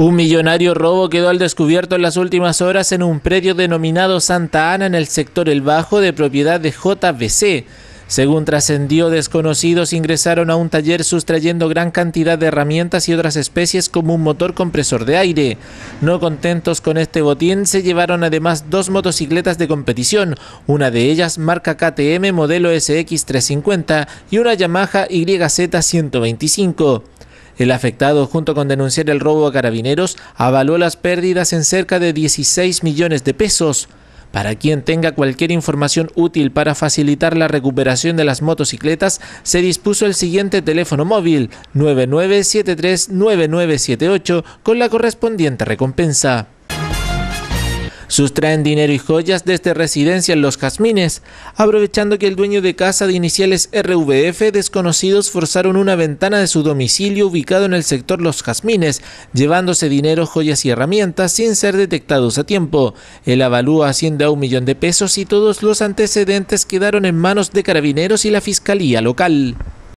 Un millonario robo quedó al descubierto en las últimas horas en un predio denominado Santa Ana en el sector El Bajo de propiedad de JBC. Según trascendió, desconocidos ingresaron a un taller sustrayendo gran cantidad de herramientas y otras especies como un motor compresor de aire. No contentos con este botín, se llevaron además dos motocicletas de competición, una de ellas marca KTM modelo SX350 y una Yamaha YZ125. El afectado, junto con denunciar el robo a carabineros, avaló las pérdidas en cerca de 16 millones de pesos. Para quien tenga cualquier información útil para facilitar la recuperación de las motocicletas, se dispuso el siguiente teléfono móvil 9973-9978, con la correspondiente recompensa. Sustraen dinero y joyas desde residencia en Los Jazmines, aprovechando que el dueño de casa de iniciales RVF desconocidos forzaron una ventana de su domicilio ubicado en el sector Los Jazmines, llevándose dinero, joyas y herramientas sin ser detectados a tiempo. El avalúo asciende a un millón de pesos y todos los antecedentes quedaron en manos de carabineros y la fiscalía local.